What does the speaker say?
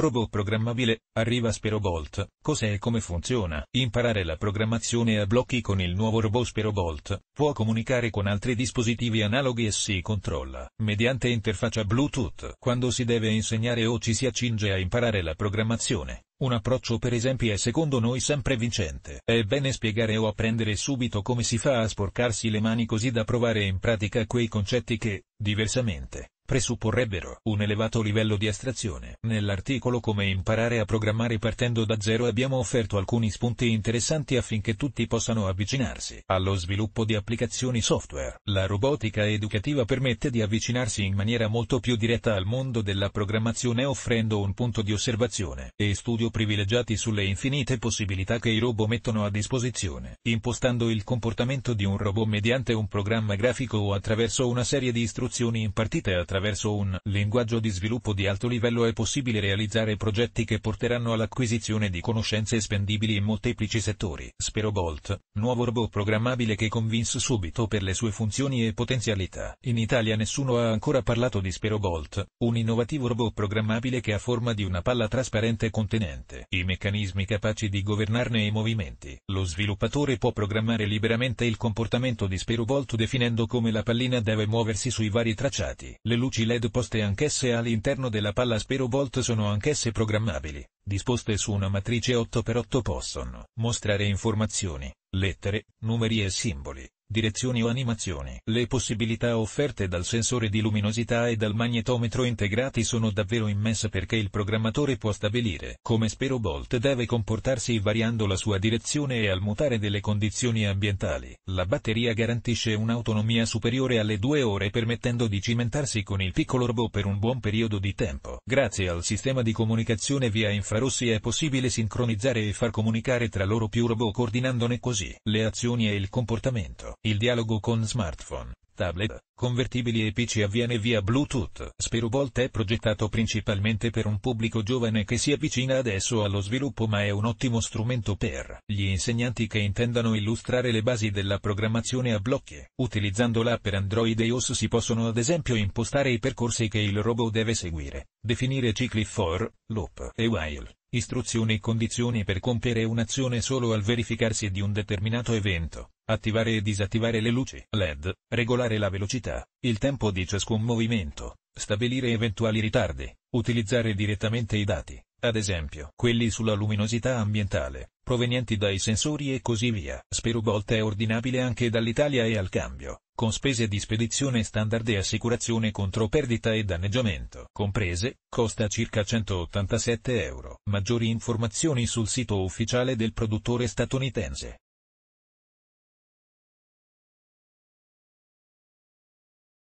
Robot programmabile, arriva SperoBolt, cos'è e come funziona? Imparare la programmazione a blocchi con il nuovo robot SperoBolt, può comunicare con altri dispositivi analoghi e si controlla, mediante interfaccia Bluetooth. Quando si deve insegnare o ci si accinge a imparare la programmazione, un approccio per esempio è secondo noi sempre vincente. È bene spiegare o apprendere subito come si fa a sporcarsi le mani così da provare in pratica quei concetti che, diversamente, presupporrebbero un elevato livello di astrazione. Nell'articolo Come imparare a programmare partendo da zero abbiamo offerto alcuni spunti interessanti affinché tutti possano avvicinarsi allo sviluppo di applicazioni software. La robotica educativa permette di avvicinarsi in maniera molto più diretta al mondo della programmazione offrendo un punto di osservazione e studio privilegiati sulle infinite possibilità che i robot mettono a disposizione, impostando il comportamento di un robot mediante un programma grafico o attraverso una serie di istruzioni impartite attraverso attraverso un linguaggio di sviluppo di alto livello è possibile realizzare progetti che porteranno all'acquisizione di conoscenze spendibili in molteplici settori. Spero Bolt, nuovo robot programmabile che convince subito per le sue funzioni e potenzialità. In Italia nessuno ha ancora parlato di Spero Bolt, un innovativo robot programmabile che ha forma di una palla trasparente contenente i meccanismi capaci di governarne i movimenti. Lo sviluppatore può programmare liberamente il comportamento di Spero Bolt definendo come la pallina deve muoversi sui vari tracciati. Le luci LED poste anch'esse all'interno della palla Sperovolt sono anch'esse programmabili, disposte su una matrice 8x8 possono mostrare informazioni, lettere, numeri e simboli, direzioni o animazioni. Le possibilità offerte dal sensore di luminosità e dal magnetometro integrati sono davvero immense perché il programmatore può stabilire come Spero Bolt deve comportarsi variando la sua direzione e al mutare delle condizioni ambientali. La batteria garantisce un'autonomia superiore alle due ore permettendo di cimentarsi con il piccolo robot per un buon periodo di tempo. Grazie al sistema di comunicazione via infrarossi è possibile sincronizzare e far comunicare tra loro più robot coordinandone così le azioni e il comportamento. Il dialogo con smartphone, tablet, convertibili e PC avviene via Bluetooth. Spero Spirovolt è progettato principalmente per un pubblico giovane che si avvicina adesso allo sviluppo ma è un ottimo strumento per gli insegnanti che intendano illustrare le basi della programmazione a blocchi. Utilizzando l'app per Android e iOS si possono ad esempio impostare i percorsi che il robot deve seguire, definire cicli for, loop e while istruzioni e condizioni per compiere un'azione solo al verificarsi di un determinato evento attivare e disattivare le luci LED, regolare la velocità, il tempo di ciascun movimento, stabilire eventuali ritardi, utilizzare direttamente i dati, ad esempio quelli sulla luminosità ambientale, provenienti dai sensori e così via. Sperobolt è ordinabile anche dall'Italia e al cambio, con spese di spedizione standard e assicurazione contro perdita e danneggiamento comprese, costa circa 187 euro. Maggiori informazioni sul sito ufficiale del produttore statunitense.